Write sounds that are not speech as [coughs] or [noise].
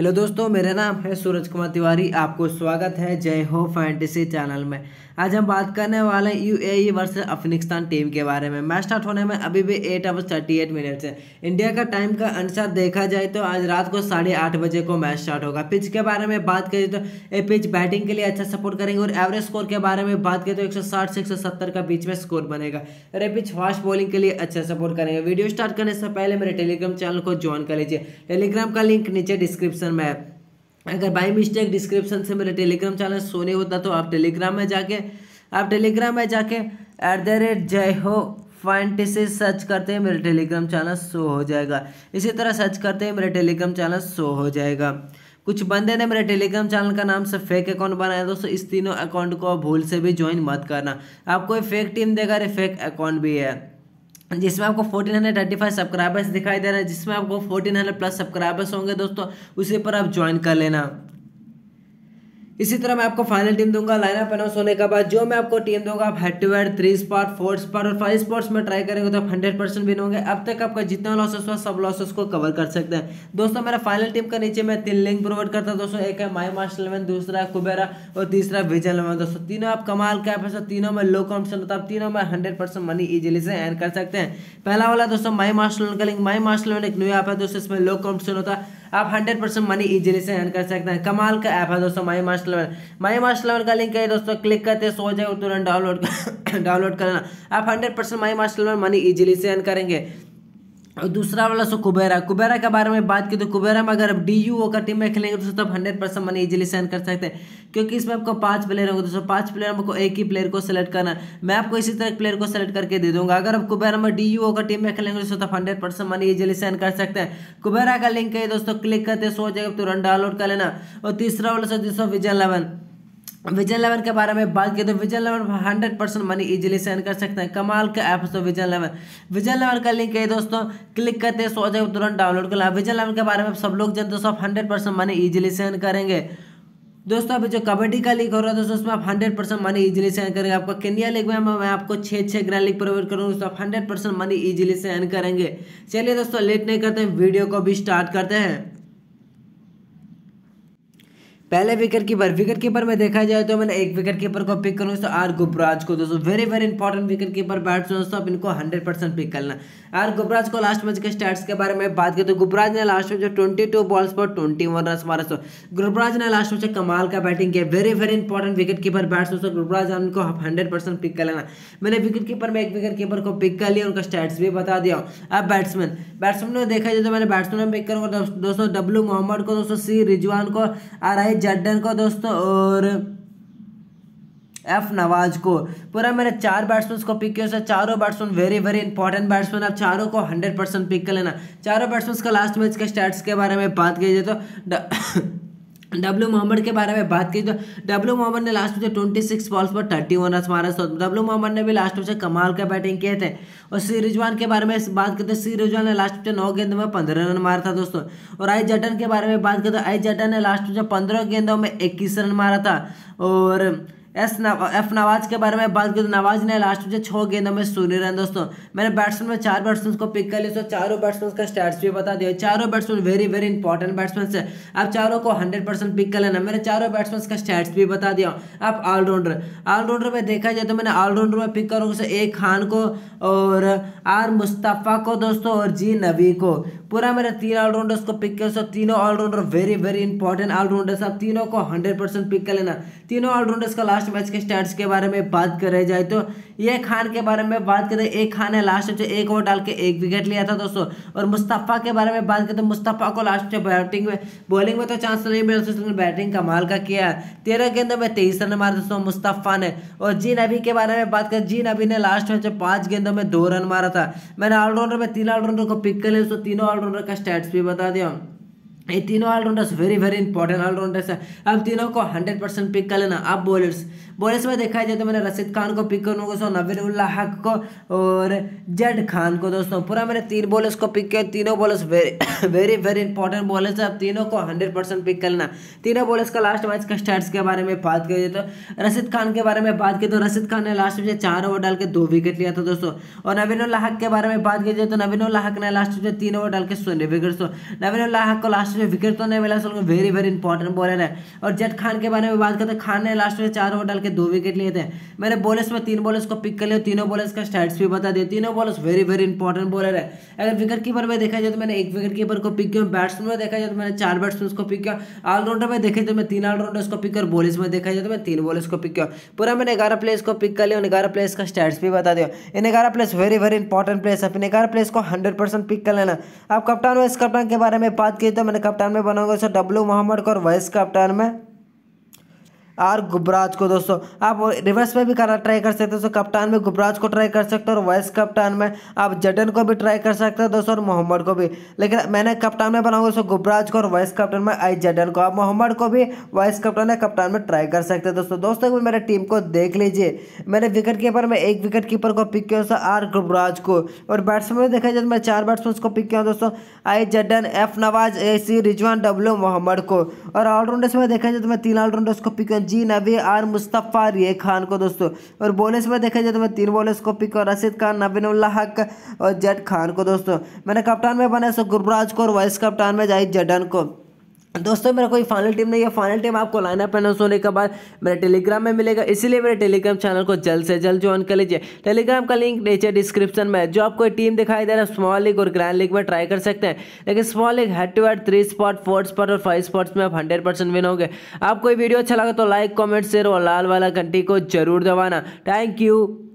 hello दोस्तों मेरा नाम है सूरज कुमार तिवारी आपको स्वागत है जय हो फैंटेसी चैनल में आज हम बात करने वाले हैं UAE e versus Afghanistan team के बारे में मैच स्टार्ट होने में अभी भी eight hours thirty eight minutes है इंडिया का टाइम का अनुसार देखा जाए तो आज रात को साढ़े आठ बजे को मैच स्टार्ट होगा पिच के बारे में बात करें तो ये पिच बैटिंग के लिए अच्छा सपोर्ट करेंगे और एवरेज स्कोर के बारे में बात करें तो एक से एक का बीच में स्कोर बनेगा और ये पिच फास्ट बॉलिंग के लिए अच्छा सपोर्ट करेंगे वीडियो स्टार्ट करने से पहले मेरे टेलीग्राम चैनल को ज्वाइन कर लीजिए टेलीग्राम का लिंक नीचे डिस्क्रिप्शन डिस्क्रिप्शन में अगर बाई मिस्टेक डिस्क्रिप्शन से मेरे टेलीग्राम चैनल सोने होता तो आप टेलीग्राम में जाके आप टेलीग्राम में जाके एट द रेट जय हो फाइंट सर्च करते हैं मेरे टेलीग्राम चैनल शो हो जाएगा इसी तरह सर्च करते हैं मेरे टेलीग्राम चैनल शो हो जाएगा कुछ बंदे ने मेरे टेलीग्राम चैनल का नाम से फेक अकाउंट बनाया दोस्तों इस तीनों अकाउंट को भूल से भी ज्वाइन मत करना आप कोई फेक टीम देगा अरे फेक अकाउंट भी है जिसमें आपको fourteen hundred thirty five subscribers दिखाई दे रहा है जिसमें आपको फोर्टीन हंड्रेड प्लस सब्सक्राइबर्स होंगे दोस्तों उसी पर आप ज्वाइन कर लेना इसी तरह मैं आपको फाइनल टीम दूंगा लाइनअप अनाउंस होने के बाद जो मैं आपको टीम दूंगा आप head to head three spot four spot और फाइव स्पॉट्स में ट्राई करेंगे तो आप हंड्रेड परसेंट भी होंगे अब तक आपका जितना लॉसेस हुआ सब लॉसेस को कवर कर सकते हैं दोस्तों मेरा फाइनल टीम का नीचे मैं तीन लिंक प्रोवाइड करता हूँ दोस्तों एक है माई मास्टर इलेवन दूसरा है कुबेरा और तीसरा विजय इलेवन दोस्तों तीनों आप कमाल का पैसा तीनों में लो कॉम्पिशन होता है तीनों में हंड्रेड परसेंट मनी इजिली से एन कर सकते हैं पहला वाला दोस्तों माई मास्टर का लिंक माई मास्टर एक न्यू ऐप है दोस्तों इसमें लो कॉम्पिशन होता है आप हंड्रेड परसेंट मनी इजीली से अर्न कर सकते हैं कमाल का ऐप है दोस्तों My Master level My Master level का लिंक है दोस्तों क्लिक करते हैं सो जाए तुरंत डाउनलोड डाउनलोड कर लेना आप hundred percent My Master level money easily से अर्न करेंगे और दूसरा वाला सो कुबेरा कुबेरा के बारे में बात की तो कुबेरा में अगर आप डी यू का टीम में खेलेंगे दोस्तों तब hundred percent money easily send कर सकते हैं क्योंकि इसमें आपको पांच प्लेयर होंगे दोस्तों पांच प्लेयर में एक ही प्लेयर को सेलेक्ट करना मैं आपको इसी तरह प्लेयर को सेलेक्ट करके दे दूंगा अगर आप कुबेरा में डी यू का टीम में खेलेंगे दोस्तों तब hundred percent money easily send कर सकते हैं कुबेरा का लिंक है दोस्तों क्लिक करते सो जाएगा तुरंत डाउनलोड कर लेना और तीसरा वाला सो दोस्तों विजय इलेवन विजन इलेवन के बारे में बात की तो Vision Eleven hundred percent money easily send कर सकते हैं कमाल का ऐप है तो विजन इलेवन विजन इलेवन का लिंक है दोस्तों क्लिक करते हैं सो जाए तुरंत डाउनलोड कर ला हाँ, विजन इलेवन के बारे में सब लोग जानते दोस्तों आप hundred percent money easily send करेंगे दोस्तों अभी जो कबड्डी का लीग हो रहा है दोस्तों उसमें आप hundred percent money easily send करेंगे आपका केनिया लीग में मैं आपको छः छः ग्रैंड लीग प्रोवाइड करूँगा उसमें आप hundred percent money easily send करेंगे चलिए दोस्तों लेट नहीं करते हैं वीडियो को भी स्टार्ट करते हैं पहले विकेट कीपर विकेट कीपर में देखा जाए तो मैंने एक विकेट कीपर को पिक करूँ दोस्तों आर गुपराज को दोस्तों very very important wicketkeeper bats दोस्तों इनको हंड्रेड परसेंट पिक करना और गुबराज को लास्ट मैच के स्टैट्स के बारे में बात करें तो गुबराज ने last match twenty two balls पर ट्वेंटी वन रन मारे गुबराज ने लास्ट मैच कमाल का बैटिंग किया very very important wicketkeeper bats दोस्तों गुबराज उनको हंड्रेड परसेंट पिक कर लेना मैंने विकेट कीपर में एक विकेट कीपर को पिक कर लिया उनका स्टैट्स भी बता दिया अब बैट्समैन बैट्समैन में देखा जाए तो मैंने बैट्समैन में पिक करूँगा दोस्तों डब्लू मोहम्मद को दोस्तों सी रिजवान को आर आई जड्डन को दोस्तों और एफ नवाज को पूरा मैंने चार बैट्समैन को पिक किया उसमें चारों batsman very very important batsman आप चारों को हंड्रेड परसेंट पिक कर लेना चारों बैट्समैन का लास्ट मैच के स्टैट्स के बारे में बात की जाए तो डब्ल्यू मोहम्मद [coughs] के बारे में बात की तो डब्ल्यू मोहम्मद ने लास्ट में ट्वेंटी सिक्स बॉल्स पर थर्टी वन रन मारा था डब्ल्यू मोहम्मद ने भी लास्ट में कमाल का बैटिंग किए थे और सी रिजवान के बारे में बात करते सी रिजवान ने लास्ट में नौ गेंदों में पंद्रह रन मारा था दोस्तों और आई जटन के बारे में बात करते आई जटन ने लास्ट में पंद्रह गेंदों में इक्कीस रन मारा था और एस नवा एफ नवाज के बारे में बात की तो नवाज ने लास्ट में छः गेंदों में सूर्य रन दोस्तों मैंने बैट्समैन में चार बैट्समैन को पिक कर लिया तो चारों बैट्समैन का स्टैट्स भी बता दिया चारों batsman very very important batsman है आप चारों को हंड्रेड परसेंट पिक कर लेना मैंने चारों बैट्समैन का स्टैट्स भी बता दिया आप ऑलराउंडर ऑलराउंडर में देखा जाए तो मैंने ऑलराउंडर में पिक करूँ तो ए खान को और आर मुस्तफ़ा को दोस्तों और जी नबी को पूरा मेरे तीन ऑलराउंडर्स को पिक कर सो तीनों allrounder very very important allrounders आप तीनों को हंड्रेड परसेंट पिक कर लेना तीनों ऑलराउंडर्स का लास्ट लास्ट मैच के स्टार्ट के बारे में बात करें जाए तो ये खान के बारे में बात करें एक खान ने लास्ट मैच एक ओवर डाल के एक विकेट लिया था दोस्तों और मुस्तफ़ा के बारे में बात करें तो मुस्तफ़ा को लास्ट में बैटिंग में बॉलिंग में तो चांस नहीं मिला उसने बैटिंग कमाल का किया तेरह गेंदों में तेईस रन मारे दोस्तों मुस्तफ़ा ने और जी नबी के बारे में बात करें जी नबी ने लास्ट मैच में पाँच गेंदों में दो रन मारा था मैंने ऑलराउंडर में तीन ऑलराउंडर को पिक कर लिया उसको तो तीनों ऑलराउंडर का स्टैट्स भी बता दिया ये तीनों allrounders very very important allrounders है अब तीनों को हंड्रेड परसेंट पिक कर लेना अब बॉलर्स बॉलर्स में देखा जाए तो मैंने रशीद खान को पिक करूँगा दोस्तों नवीर उल्ला हक को और जड खान को दोस्तों पूरा मैंने तीन बॉलर्स को पिक किया तीनों bowlers very very very important bowlers है अब तीनों को हंड्रेड परसेंट पिक कर लेना तीनों बॉलर्स का लास्ट मैच के स्टार्ट के बारे में बात करिए तो रशीद खान के बारे में बात की तो रशीद खान ने लास्ट में चार ओवर डाल के दो विकेट लिया था दोस्तों और नवीन उल्ला हक के बारे में बात की जाए तो नवीन उल्ला हक ने लास्ट में तीन ओवर डाल के शून्य विकेट तो, नवीन उल्ला हक को लास्ट में विकेट तो नहीं मिला सोलकर वेरी वेरी इंपॉर्टेंट बॉलर है और जेट खान के बारे में बात करते हैं तो खान ने लास्ट में चार ओवर डाल के दो विकेट लिए थे मैंने बॉलर्स में तीन बॉलर्स को पिक कर लिया तीनों बॉलर्स का स्टैट्स भी बता दिया तीनों bowlers very very important bowler है अगर विकेट कीपर में देखा जाए तो मैंने एक विकेट कीपर को पिक किया बैट्समैन में देखा जाए तो मैंने चार बैट्समैन को पिक किया ऑलराउंडर में देखे तो मैं तीन ऑलराउंडर्स को पिक कर बॉलर्स में देखा जाए तो मैं तीन बॉलर्स को पिक किया पूरा मैंने ग्यारह प्लेयर्स को पिक कर लिया उन ग्यारह प्लेयर्स का स्टैट्स भी बता दिया इन ग्यारह players very very important players है इन ग्यारह प्लेयर्स को हंड्रेड पिक कर लेना आप कप्तान वाइस कप्तान के बारे में बात की तो मैंने कप्तान में बनाओगे सर डब्लू मोहम्मद को और वाइस कप्तान में और गुबराज को दोस्तों आप रिवर्स में भी करना ट्राई कर सकते हो दोस्तों कप्तान में गुबराज को ट्राई कर सकते हो और वाइस कप्तान में आप जटन को भी ट्राई कर सकते हो दोस्तों और मोहम्मद को भी लेकिन मैंने कप्तान में बनाऊंगा दोस्तों गुबराज को और वाइस कप्तान में आई जटन को आप मोहम्मद को भी वाइस कप्तान या कप्तान में ट्राई कर सकते हो दोस्तों दोस्तों मेरे टीम को देख लीजिए मैंने विकेट कीपर में एक विकेट कीपर को पिक किया आर गुबराज को और बैट्समैन में देखा जाए तो मैं चार बैट्समैन को पिक किया दोस्तों I Zadran F Nawaz A C Rizwan W Mohammad को और ऑलराउंडर्स में देखा जाए तो मैं तीन ऑलराउंडर्स को पिक किया जी नबी और मुस्तफ़ा रे खान को दोस्तों और बॉलर्स में देखा जाए तो मैं तीन बॉलर्स को पिक और रशीद खान नबीन हक और जट खान को दोस्तों मैंने कप्तान में बनाया सो गुरबराज को और वाइस कप्तान में जाहिद जडन को दोस्तों मेरा कोई फाइनल टीम नहीं है फाइनल टीम आपको अप अनाउंस होने के बाद मेरे टेलीग्राम में मिलेगा इसीलिए मेरे टेलीग्राम चैनल को जल्द से जल्द ज्वाइन कर लीजिए टेलीग्राम का लिंक नीचे डिस्क्रिप्शन में है जो आपको टीम दिखाई दे रहा है स्मॉल लीग और ग्रैंड लीग में ट्राई कर सकते हैं लेकिन small league head to head three spot four spot और फाइव स्पॉट्स में आप हंड्रेड परसेंट विन होंगे आपको वीडियो अच्छा लगा तो लाइक कॉमेंट शेयर और लाल वाला घंटी को जरूर दबाना थैंक यू